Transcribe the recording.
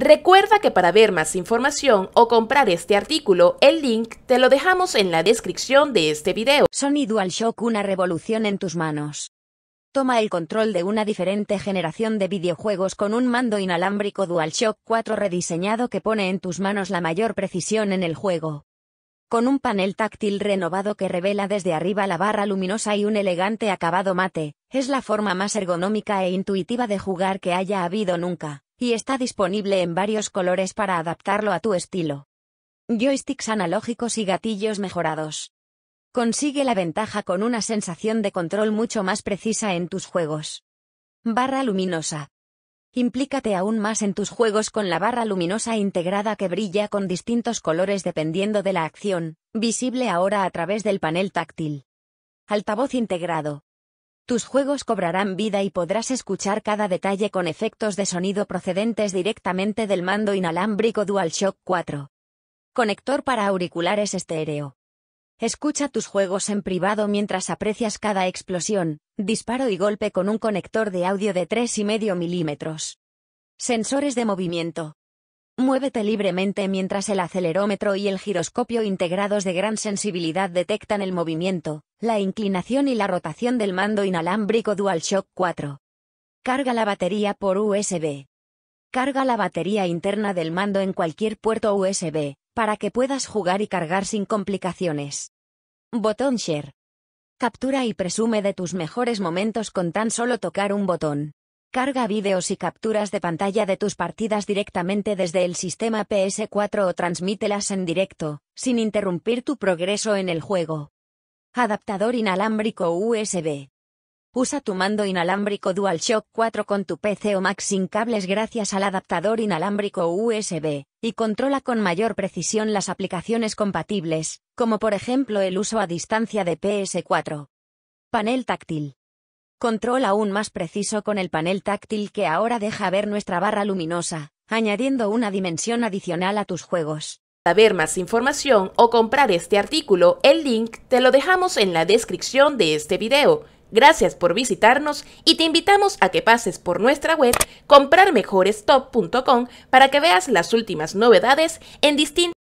Recuerda que para ver más información o comprar este artículo, el link te lo dejamos en la descripción de este video. Sony DualShock una revolución en tus manos. Toma el control de una diferente generación de videojuegos con un mando inalámbrico DualShock 4 rediseñado que pone en tus manos la mayor precisión en el juego. Con un panel táctil renovado que revela desde arriba la barra luminosa y un elegante acabado mate, es la forma más ergonómica e intuitiva de jugar que haya habido nunca y está disponible en varios colores para adaptarlo a tu estilo. Joysticks analógicos y gatillos mejorados. Consigue la ventaja con una sensación de control mucho más precisa en tus juegos. Barra luminosa. Implícate aún más en tus juegos con la barra luminosa integrada que brilla con distintos colores dependiendo de la acción, visible ahora a través del panel táctil. Altavoz integrado. Tus juegos cobrarán vida y podrás escuchar cada detalle con efectos de sonido procedentes directamente del mando inalámbrico DualShock 4. Conector para auriculares estéreo. Escucha tus juegos en privado mientras aprecias cada explosión, disparo y golpe con un conector de audio de 3,5 milímetros. Sensores de movimiento. Muévete libremente mientras el acelerómetro y el giroscopio integrados de gran sensibilidad detectan el movimiento, la inclinación y la rotación del mando inalámbrico DualShock 4. Carga la batería por USB. Carga la batería interna del mando en cualquier puerto USB, para que puedas jugar y cargar sin complicaciones. Botón Share. Captura y presume de tus mejores momentos con tan solo tocar un botón. Carga vídeos y capturas de pantalla de tus partidas directamente desde el sistema PS4 o transmítelas en directo, sin interrumpir tu progreso en el juego. Adaptador inalámbrico USB. Usa tu mando inalámbrico DualShock 4 con tu PC o Mac sin cables gracias al adaptador inalámbrico USB, y controla con mayor precisión las aplicaciones compatibles, como por ejemplo el uso a distancia de PS4. Panel táctil. Control aún más preciso con el panel táctil que ahora deja ver nuestra barra luminosa, añadiendo una dimensión adicional a tus juegos. Para ver más información o comprar este artículo, el link te lo dejamos en la descripción de este video. Gracias por visitarnos y te invitamos a que pases por nuestra web comprarmejorestop.com para que veas las últimas novedades en distintos